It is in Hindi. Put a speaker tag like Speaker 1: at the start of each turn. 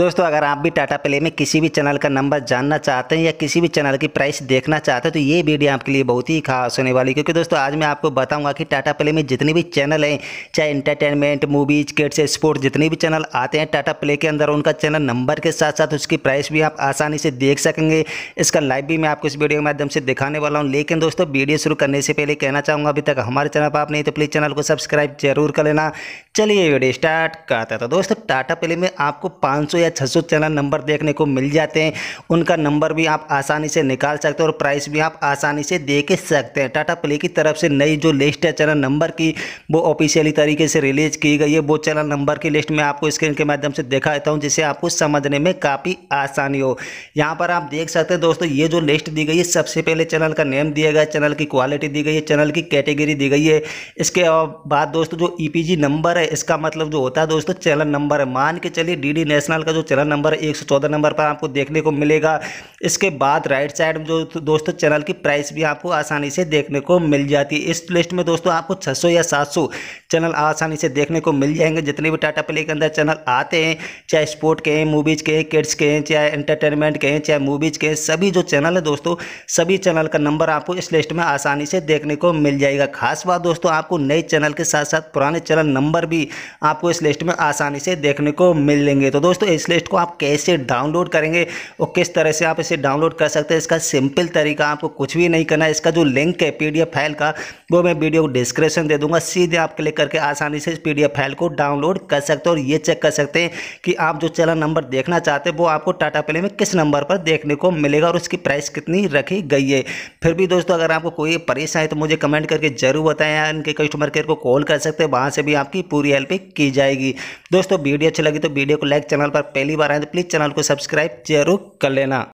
Speaker 1: दोस्तों अगर आप भी टाटा प्ले में किसी भी चैनल का नंबर जानना चाहते हैं या किसी भी चैनल की प्राइस देखना चाहते हैं तो ये वीडियो आपके लिए बहुत ही खास होने वाली क्योंकि दोस्तों आज मैं आपको बताऊंगा कि टाटा प्ले में जितने भी चैनल हैं चाहे इंटरटेनमेंट मूवीज किट्स स्पोर्ट्स जितने भी चैनल आते हैं टाटा प्ले के अंदर उनका चैनल नंबर के साथ साथ उसकी प्राइस भी आप आसानी से देख सकेंगे इसका लाइव भी मैं आपको इस वीडियो के माध्यम से दिखाने वाला हूँ लेकिन दोस्तों वीडियो शुरू करने से पहले कहना चाहूँगा अभी तक हमारे चैनल पर आप नहीं तो प्लीज़ चैनल को सब्सक्राइब जरूर कर लेना चलिए वीडियो स्टार्ट करता था दोस्तों टाटा प्ले में आपको पाँच या छः छसू चैनल नंबर देखने को मिल जाते हैं उनका नंबर भी आप आसानी से निकाल सकते हैं और प्राइस भी आप आसानी से देख सकते हैं टाटा प्ले की तरफ से नई जो लिस्ट है चैनल नंबर की वो ऑफिशियली तरीके से रिलीज की गई है वो चैनल नंबर की लिस्ट में आपको स्क्रीन के माध्यम से देखा देता हूँ जिसे आपको समझने में काफ़ी आसानी हो यहाँ पर आप देख सकते हैं दोस्तों ये जो लिस्ट दी गई है सबसे पहले चैनल का नेम दिया गया चैनल की क्वालिटी दी गई है चैनल की कैटेगरी दी गई है इसके बाद दोस्तों जो ई e नंबर है इसका मतलब जो होता है दोस्तों चैनल नंबर है मान के चलिए डी नेशनल का जो चैनल नंबर एक सौ चौदह नंबर पर आपको देखने को मिलेगा इसके बाद राइट साइड में जो दोस्तों चैनल की प्राइस भी आपको आसानी से देखने को मिल जाती है इस लिस्ट में दोस्तों आपको छः या सात चैनल आसानी से देखने को मिल जाएंगे जितने भी टाटा प्ले के अंदर चैनल आते हैं चाहे स्पोर्ट के हैं मूवीज़ के हैं किड्स के हैं चाहे एंटरटेनमेंट के हैं चाहे मूवीज़ के हैं सभी जो चैनल है दोस्तों सभी चैनल का नंबर आपको इस लिस्ट में आसानी से देखने को मिल जाएगा खास बात दोस्तों आपको नए चैनल के साथ साथ पुराने चैनल नंबर भी आपको इस लिस्ट में आसानी से देखने को मिल लेंगे तो दोस्तों इस लिस्ट को आप कैसे डाउनलोड करेंगे और किस तरह से आप इसे डाउनलोड कर सकते हैं इसका सिंपल तरीका आपको कुछ भी नहीं करना है इसका जो लिंक है पी फाइल का वो मैं वीडियो को डिस्क्रिप्शन दे दूंगा सीधे आप क्लिक करके आसानी से इस पी फाइल को डाउनलोड कर सकते हैं और ये चेक कर सकते हैं कि आप जो चला नंबर देखना चाहते हैं वो आपको टाटा प्ले में किस नंबर पर देखने को मिलेगा और उसकी प्राइस कितनी रखी गई है फिर भी दोस्तों अगर आपको कोई परेशानी है तो मुझे कमेंट करके जरूर बताएं या इनके कस्टमर केयर को कॉल कर सकते हैं वहाँ से भी आपकी पूरी हेल्प की जाएगी दोस्तों वीडियो अच्छी लगी तो वीडियो को लाइक चैनल पर पहली बार आए तो प्लीज़ चैनल को सब्सक्राइब जरूर कर लेना